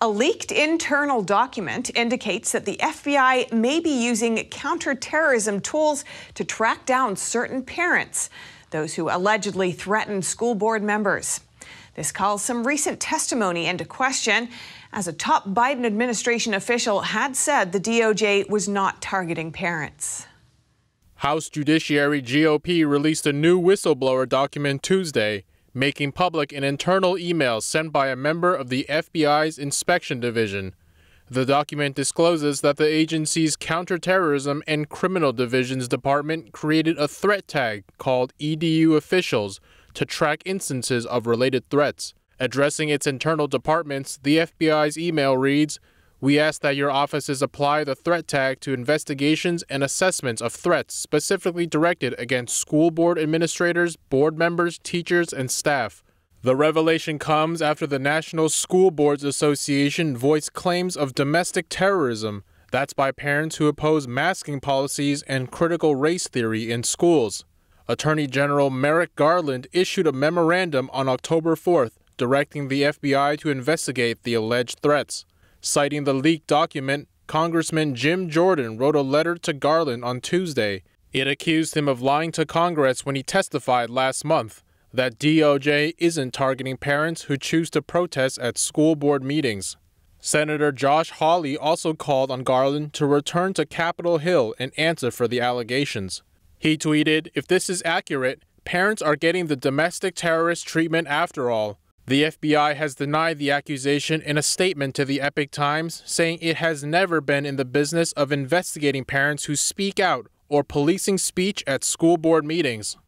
A leaked internal document indicates that the FBI may be using counterterrorism tools to track down certain parents, those who allegedly threatened school board members. This calls some recent testimony into question, as a top Biden administration official had said the DOJ was not targeting parents. House Judiciary GOP released a new whistleblower document Tuesday making public an internal email sent by a member of the FBI's Inspection Division. The document discloses that the agency's Counterterrorism and Criminal Divisions Department created a threat tag called EDU Officials to track instances of related threats. Addressing its internal departments, the FBI's email reads we ask that your offices apply the threat tag to investigations and assessments of threats specifically directed against school board administrators, board members, teachers, and staff. The revelation comes after the National School Boards Association voiced claims of domestic terrorism. That's by parents who oppose masking policies and critical race theory in schools. Attorney General Merrick Garland issued a memorandum on October 4th directing the FBI to investigate the alleged threats. Citing the leaked document, Congressman Jim Jordan wrote a letter to Garland on Tuesday. It accused him of lying to Congress when he testified last month that DOJ isn't targeting parents who choose to protest at school board meetings. Senator Josh Hawley also called on Garland to return to Capitol Hill and answer for the allegations. He tweeted, If this is accurate, parents are getting the domestic terrorist treatment after all. The FBI has denied the accusation in a statement to the Epic Times, saying it has never been in the business of investigating parents who speak out or policing speech at school board meetings.